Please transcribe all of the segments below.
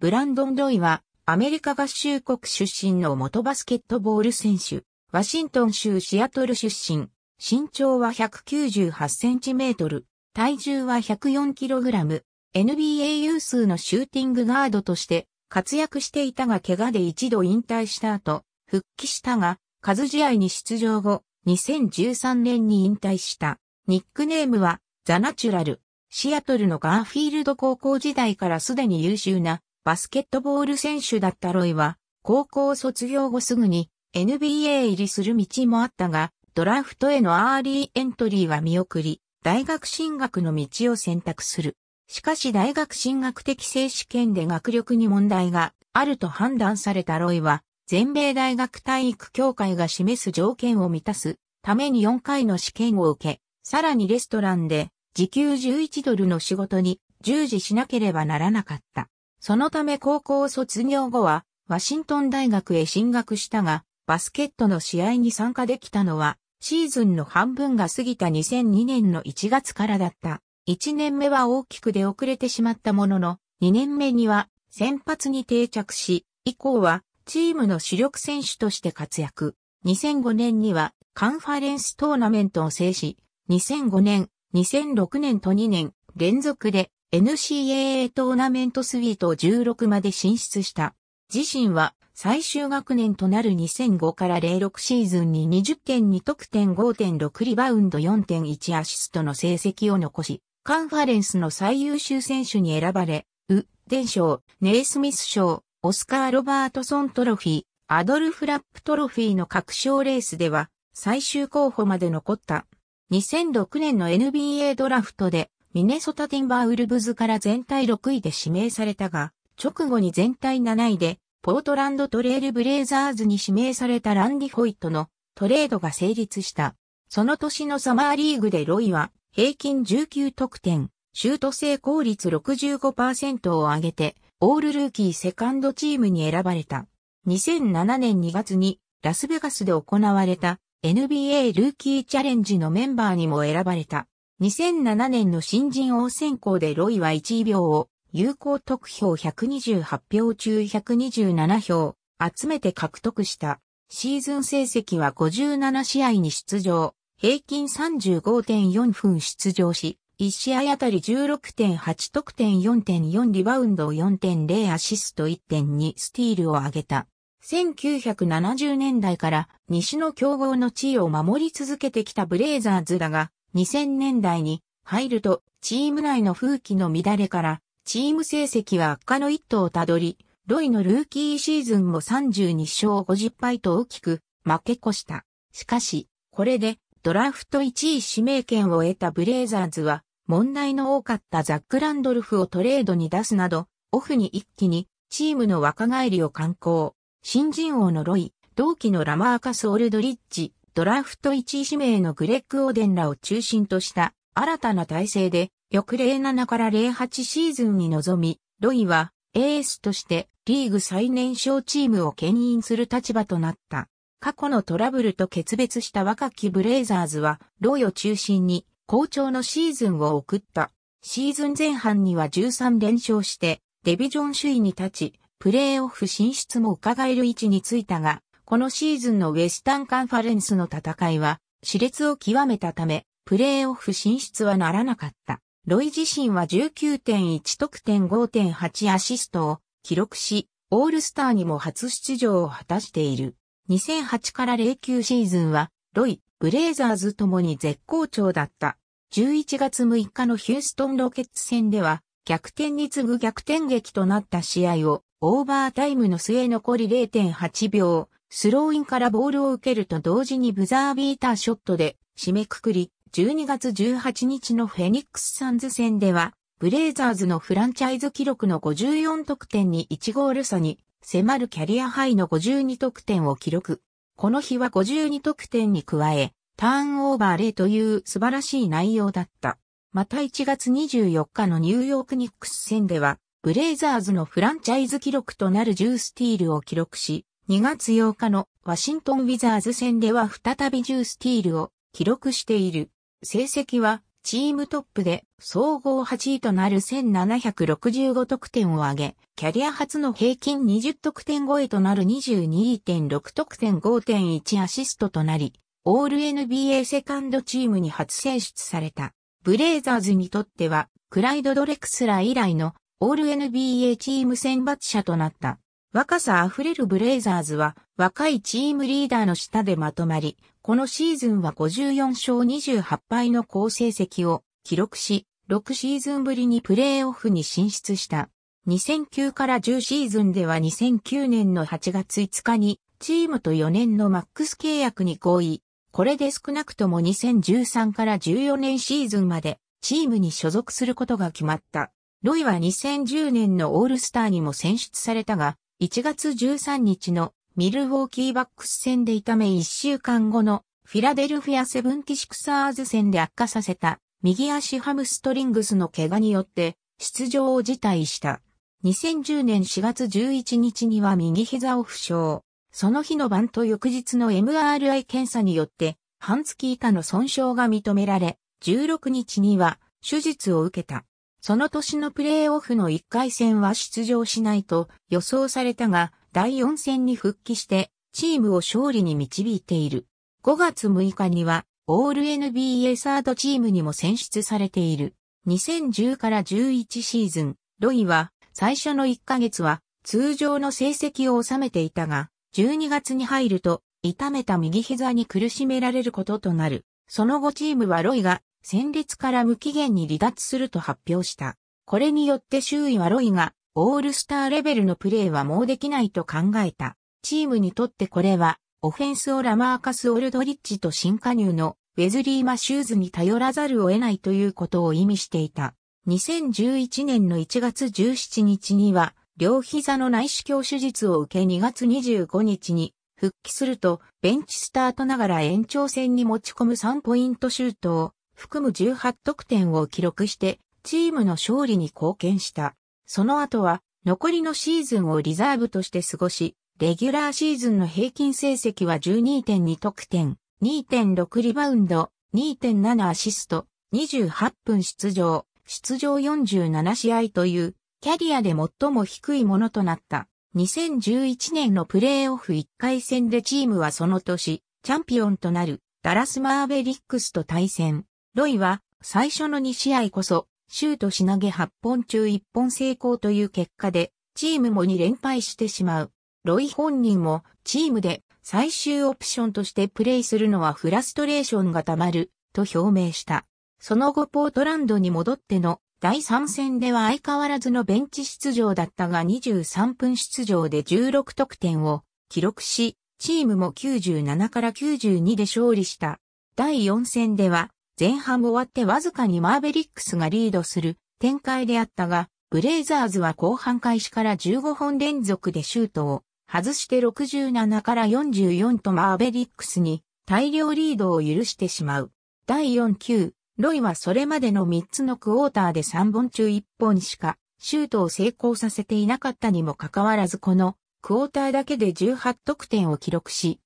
ブランドン・ロイは、アメリカ合衆国出身の元バスケットボール選手、ワシントン州シアトル出身、身長は198センチメートル、体重は104キログラム、NBA 有数のシューティングガードとして活躍していたが怪我で一度引退した後、復帰したが、数試合に出場後、2013年に引退した。ニックネームは、ザ・ナチュラル。シアトルのガーフィールド高校時代からすでに優秀なバスケットボール選手だったロイは、高校卒業後すぐに NBA 入りする道もあったが、ドラフトへのアーリーエントリーは見送り、大学進学の道を選択する。しかし大学進学的性試験で学力に問題があると判断されたロイは、全米大学体育協会が示す条件を満たすために4回の試験を受け、さらにレストランで時給11ドルの仕事に従事しなければならなかった。そのため高校卒業後は、ワシントン大学へ進学したが、バスケットの試合に参加できたのは、シーズンの半分が過ぎた2002年の1月からだった。1年目は大きく出遅れてしまったものの、2年目には先発に定着し、以降はチームの主力選手として活躍。2005年にはカンファレンストーナメントを制し、2005年、2006年と2年連続で NCAA トーナメントスイート16まで進出した。自身は最終学年となる2005から06シーズンに20.2得点5.6リバウンド4.1アシストの成績を残し、カンファレンスの最優秀選手に選ばれ、ウ・デン賞、ネイスミス賞、オスカー・ロバートソントロフィー、アドルフ・ラップトロフィーの各賞レースでは最終候補まで残った。2006年の NBA ドラフトでミネソタティンバーウルブズから全体6位で指名されたが、直後に全体7位で、ポートランドトレイルブレイザーズに指名されたランディ・ホイットのトレードが成立した。その年のサマーリーグでロイは平均19得点、シュート成功率65%を上げて、オールルーキーセカンドチームに選ばれた。2007年2月にラスベガスで行われた NBA ルーキーチャレンジのメンバーにも選ばれた。2007年の新人王選考でロイは1位秒を有効得票128票中127票集めて獲得した。シーズン成績は57試合に出場、平均35.4分出場し、1試合あたり16.8得点4.4リバウンド4.0アシスト1.2スティールを挙げた。1970年代から西の強豪の地位を守り続けてきたブレイザーズだが、2000年代に入るとチーム内の風紀の乱れからチーム成績は悪化の一途をたどり、ロイのルーキーシーズンも32勝50敗と大きく負け越した。しかし、これでドラフト1位指名権を得たブレイザーズは問題の多かったザック・ランドルフをトレードに出すなど、オフに一気にチームの若返りを観光。新人王のロイ、同期のラマーカス・オルドリッジ、ドラフト1位指名のグレッグ・オーデンらを中心とした新たな体制で、翌07から08シーズンに臨み、ロイはエースとしてリーグ最年少チームを牽引する立場となった。過去のトラブルと決別した若きブレイザーズは、ロイを中心に好調のシーズンを送った。シーズン前半には13連勝して、デビジョン首位に立ち、プレーオフ進出も伺える位置についたが、このシーズンのウェスタンカンファレンスの戦いは、熾烈を極めたため、プレーオフ進出はならなかった。ロイ自身は19.1得点5.8アシストを記録し、オールスターにも初出場を果たしている。2008から09シーズンは、ロイ、ブレイザーズともに絶好調だった。11月6日のヒューストンロケッツ戦では、逆転に次ぐ逆転劇となった試合を、オーバータイムの末残り0.8秒、スローインからボールを受けると同時にブザービーターショットで締めくくり、12月18日のフェニックスサンズ戦では、ブレイザーズのフランチャイズ記録の54得点に1ゴール差に迫るキャリアハイの52得点を記録。この日は52得点に加え、ターンオーバー0という素晴らしい内容だった。また1月24日のニューヨークニックス戦では、ブレイザーズのフランチャイズ記録となる10スティールを記録し、2月8日のワシントン・ウィザーズ戦では再び10スティールを記録している。成績はチームトップで総合8位となる1765得点を挙げ、キャリア初の平均20得点超えとなる22.6得点5.1アシストとなり、オール NBA セカンドチームに初選出された。ブレイザーズにとっては、クライド・ドレクスラー以来のオール NBA チーム選抜者となった。若さあふれるブレイザーズは若いチームリーダーの下でまとまり、このシーズンは54勝28敗の好成績を記録し、6シーズンぶりにプレーオフに進出した。2009から10シーズンでは2009年の8月5日にチームと4年のマックス契約に合意。これで少なくとも2013から14年シーズンまでチームに所属することが決まった。ロイは2010年のオールスターにも選出されたが、1月13日のミルウォーキーバックス戦で痛め1週間後のフィラデルフィアセブンティシクサーズ戦で悪化させた右足ハムストリングスの怪我によって出場を辞退した。2010年4月11日には右膝を負傷。その日の晩と翌日の MRI 検査によって半月以下の損傷が認められ、16日には手術を受けた。その年のプレーオフの1回戦は出場しないと予想されたが、第4戦に復帰して、チームを勝利に導いている。5月6日には、オール NBA サードチームにも選出されている。2010から11シーズン、ロイは、最初の1ヶ月は、通常の成績を収めていたが、12月に入ると、痛めた右膝に苦しめられることとなる。その後チームはロイが戦列から無期限に離脱すると発表した。これによって周囲はロイが、オールスターレベルのプレーはもうできないと考えた。チームにとってこれは、オフェンスをラマーカス・オルドリッチと新加入のウェズリー・マシューズに頼らざるを得ないということを意味していた。2011年の1月17日には、両膝の内視鏡手術を受け2月25日に復帰すると、ベンチスタートながら延長戦に持ち込む3ポイントシュートを含む18得点を記録して、チームの勝利に貢献した。その後は、残りのシーズンをリザーブとして過ごし、レギュラーシーズンの平均成績は12.2得点、2.6リバウンド、2.7アシスト、28分出場、出場47試合という、キャリアで最も低いものとなった。2011年のプレーオフ1回戦でチームはその年、チャンピオンとなる、ダラス・マーベリックスと対戦。ロイは最初の2試合こそ、シュートし投げ8本中1本成功という結果で、チームも2連敗してしまう。ロイ本人もチームで最終オプションとしてプレイするのはフラストレーションが溜まると表明した。その後ポートランドに戻っての第3戦では相変わらずのベンチ出場だったが23分出場で16得点を記録し、チームも97から92で勝利した。第4戦では前半終わってわずかにマーベリックスがリードする展開であったが、ブレイザーズは後半開始から15本連続でシュートを外して67から44とマーベリックスに大量リードを許してしまう。第4球、ロイはそれまでの3つのクォーターで3本中1本しかシュートを成功させていなかったにもかかわらずこのクォーターだけで18得点を記録し、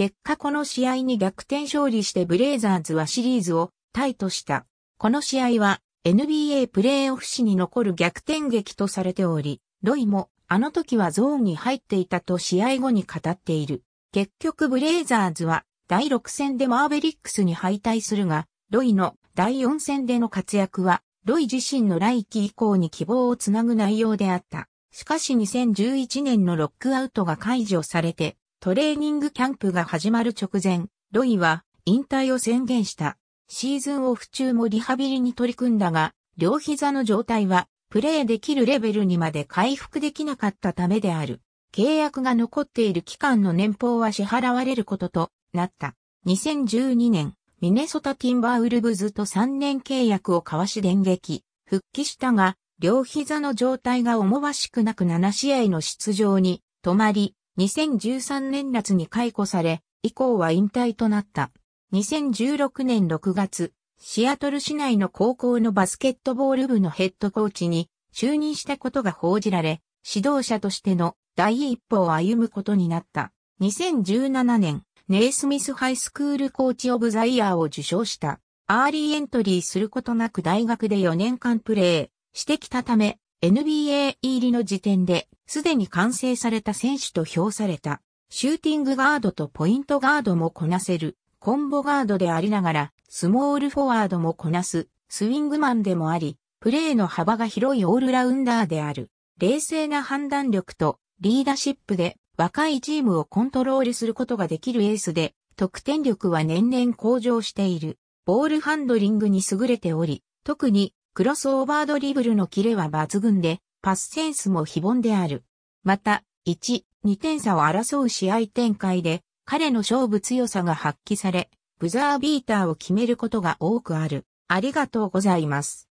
結果この試合に逆転勝利してブレイザーズはシリーズをタイとした。この試合は NBA プレーオフ史に残る逆転劇とされており、ロイもあの時はゾーンに入っていたと試合後に語っている。結局ブレイザーズは第6戦でマーベリックスに敗退するが、ロイの第4戦での活躍は、ロイ自身の来季以降に希望をつなぐ内容であった。しかし2011年のロックアウトが解除されて、トレーニングキャンプが始まる直前、ロイは引退を宣言した。シーズンオフ中もリハビリに取り組んだが、両膝の状態はプレーできるレベルにまで回復できなかったためである。契約が残っている期間の年俸は支払われることとなった。2012年、ミネソタティンバーウルブズと3年契約を交わし電撃、復帰したが、両膝の状態が思わしくなく7試合の出場に止まり、2013年夏に解雇され、以降は引退となった。2016年6月、シアトル市内の高校のバスケットボール部のヘッドコーチに就任したことが報じられ、指導者としての第一歩を歩むことになった。2017年、ネイスミスハイスクールコーチオブザイヤーを受賞した。アーリーエントリーすることなく大学で4年間プレーしてきたため、NBA 入りの時点で、すでに完成された選手と評された、シューティングガードとポイントガードもこなせる、コンボガードでありながら、スモールフォワードもこなす、スイングマンでもあり、プレーの幅が広いオールラウンダーである。冷静な判断力とリーダーシップで若いチームをコントロールすることができるエースで、得点力は年々向上している。ボールハンドリングに優れており、特にクロスオーバードリブルのキレは抜群で、パスセンスも非凡である。また、1、2点差を争う試合展開で、彼の勝負強さが発揮され、ブザービーターを決めることが多くある。ありがとうございます。